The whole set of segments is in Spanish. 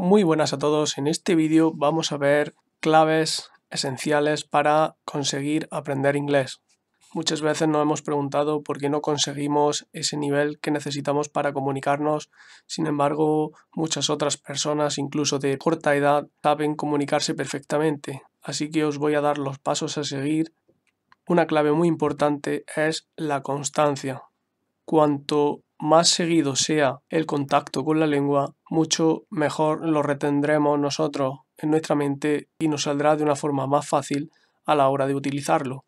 Muy buenas a todos, en este vídeo vamos a ver claves esenciales para conseguir aprender inglés. Muchas veces nos hemos preguntado por qué no conseguimos ese nivel que necesitamos para comunicarnos, sin embargo muchas otras personas, incluso de corta edad, saben comunicarse perfectamente, así que os voy a dar los pasos a seguir. Una clave muy importante es la constancia. Cuanto más seguido sea el contacto con la lengua, mucho mejor lo retendremos nosotros en nuestra mente y nos saldrá de una forma más fácil a la hora de utilizarlo.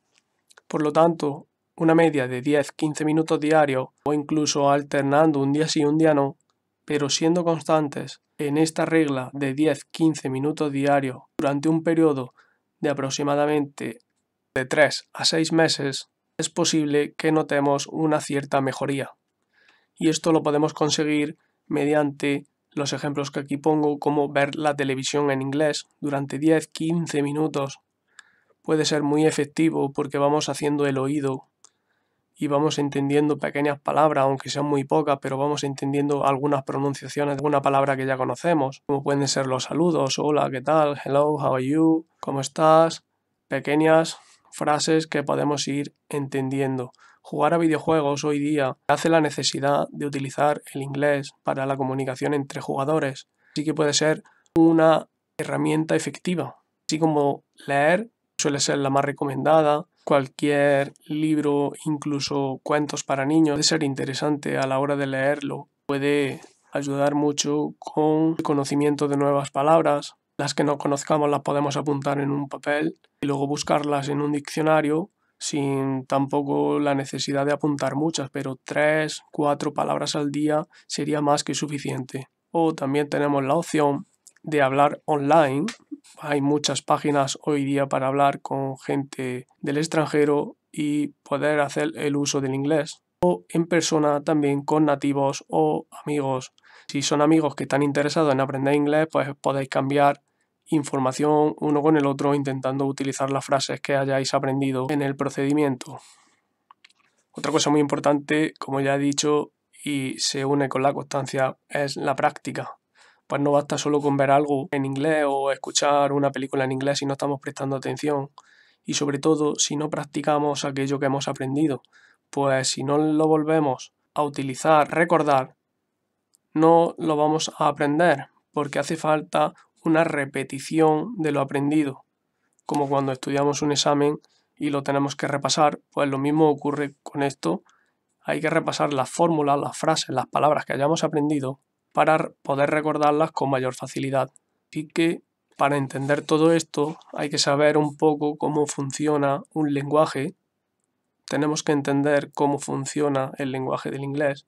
Por lo tanto, una media de 10-15 minutos diarios o incluso alternando un día sí y un día no, pero siendo constantes en esta regla de 10-15 minutos diarios durante un periodo de aproximadamente de 3 a 6 meses, es posible que notemos una cierta mejoría y esto lo podemos conseguir mediante los ejemplos que aquí pongo, como ver la televisión en inglés durante 10-15 minutos. Puede ser muy efectivo porque vamos haciendo el oído y vamos entendiendo pequeñas palabras, aunque sean muy pocas, pero vamos entendiendo algunas pronunciaciones de una palabra que ya conocemos, como pueden ser los saludos, hola, ¿qué tal? Hello, how are you? ¿Cómo estás? Pequeñas frases que podemos ir entendiendo. Jugar a videojuegos hoy día hace la necesidad de utilizar el inglés para la comunicación entre jugadores, así que puede ser una herramienta efectiva, así como leer suele ser la más recomendada, cualquier libro, incluso cuentos para niños, puede ser interesante a la hora de leerlo, puede ayudar mucho con el conocimiento de nuevas palabras, las que no conozcamos las podemos apuntar en un papel y luego buscarlas en un diccionario sin tampoco la necesidad de apuntar muchas, pero tres, cuatro palabras al día sería más que suficiente. O también tenemos la opción de hablar online. Hay muchas páginas hoy día para hablar con gente del extranjero y poder hacer el uso del inglés. O en persona también con nativos o amigos. Si son amigos que están interesados en aprender inglés, pues podéis cambiar información uno con el otro intentando utilizar las frases que hayáis aprendido en el procedimiento. Otra cosa muy importante, como ya he dicho, y se une con la constancia, es la práctica. Pues no basta solo con ver algo en inglés o escuchar una película en inglés si no estamos prestando atención. Y sobre todo si no practicamos aquello que hemos aprendido. Pues si no lo volvemos a utilizar, recordar, no lo vamos a aprender porque hace falta una repetición de lo aprendido, como cuando estudiamos un examen y lo tenemos que repasar, pues lo mismo ocurre con esto. Hay que repasar las fórmulas, las frases, las palabras que hayamos aprendido para poder recordarlas con mayor facilidad. y que para entender todo esto hay que saber un poco cómo funciona un lenguaje. Tenemos que entender cómo funciona el lenguaje del inglés.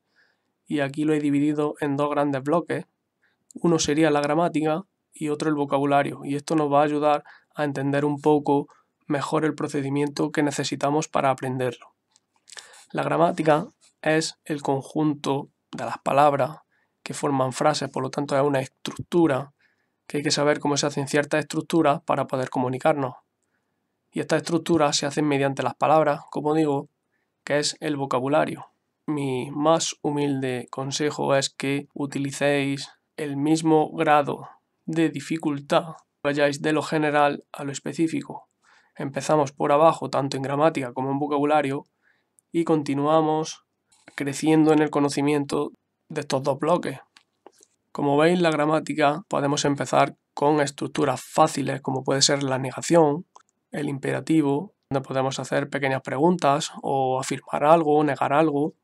Y aquí lo he dividido en dos grandes bloques. Uno sería la gramática y otro el vocabulario. Y esto nos va a ayudar a entender un poco mejor el procedimiento que necesitamos para aprenderlo. La gramática es el conjunto de las palabras que forman frases, por lo tanto es una estructura que hay que saber cómo se hacen ciertas estructuras para poder comunicarnos. Y estas estructuras se hacen mediante las palabras, como digo, que es el vocabulario. Mi más humilde consejo es que utilicéis el mismo grado de dificultad. Vayáis de lo general a lo específico. Empezamos por abajo, tanto en gramática como en vocabulario, y continuamos creciendo en el conocimiento de estos dos bloques. Como veis, la gramática podemos empezar con estructuras fáciles como puede ser la negación, el imperativo, donde podemos hacer pequeñas preguntas o afirmar algo, negar algo.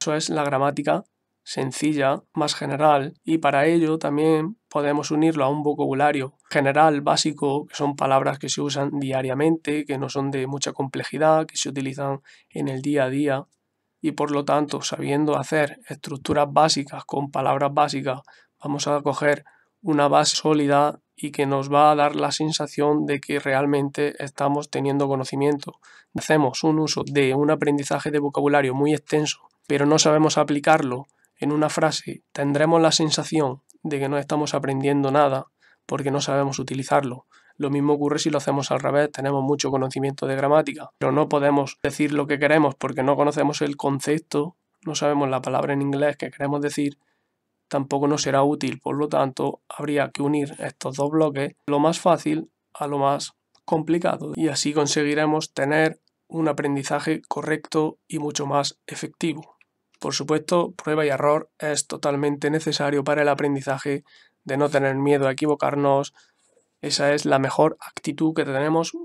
Eso es la gramática sencilla, más general, y para ello también podemos unirlo a un vocabulario general, básico, que son palabras que se usan diariamente, que no son de mucha complejidad, que se utilizan en el día a día, y por lo tanto, sabiendo hacer estructuras básicas con palabras básicas, vamos a coger una base sólida y que nos va a dar la sensación de que realmente estamos teniendo conocimiento. Hacemos un uso de un aprendizaje de vocabulario muy extenso, pero no sabemos aplicarlo en una frase tendremos la sensación de que no estamos aprendiendo nada porque no sabemos utilizarlo. Lo mismo ocurre si lo hacemos al revés, tenemos mucho conocimiento de gramática, pero no podemos decir lo que queremos porque no conocemos el concepto, no sabemos la palabra en inglés que queremos decir, tampoco nos será útil, por lo tanto habría que unir estos dos bloques, lo más fácil a lo más complicado, y así conseguiremos tener un aprendizaje correcto y mucho más efectivo. Por supuesto, prueba y error es totalmente necesario para el aprendizaje, de no tener miedo a equivocarnos. Esa es la mejor actitud que tenemos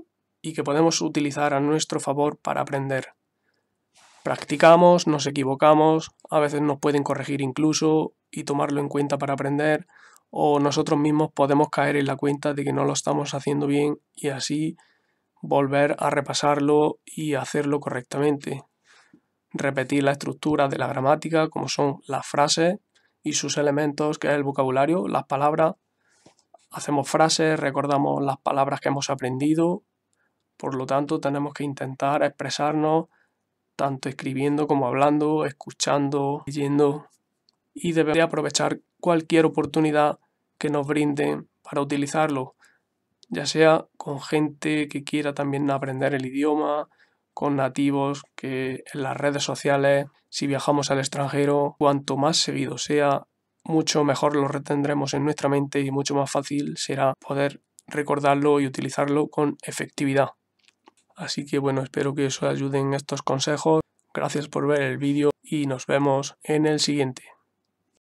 y que podemos utilizar a nuestro favor para aprender. Practicamos, nos equivocamos, a veces nos pueden corregir incluso y tomarlo en cuenta para aprender, o nosotros mismos podemos caer en la cuenta de que no lo estamos haciendo bien y así volver a repasarlo y hacerlo correctamente repetir la estructura de la gramática, como son las frases y sus elementos, que es el vocabulario, las palabras. Hacemos frases, recordamos las palabras que hemos aprendido. Por lo tanto, tenemos que intentar expresarnos tanto escribiendo como hablando, escuchando, leyendo. Y debemos aprovechar cualquier oportunidad que nos brinden para utilizarlo, ya sea con gente que quiera también aprender el idioma, con nativos, que en las redes sociales, si viajamos al extranjero, cuanto más seguido sea, mucho mejor lo retendremos en nuestra mente y mucho más fácil será poder recordarlo y utilizarlo con efectividad. Así que bueno, espero que os ayuden estos consejos. Gracias por ver el vídeo y nos vemos en el siguiente.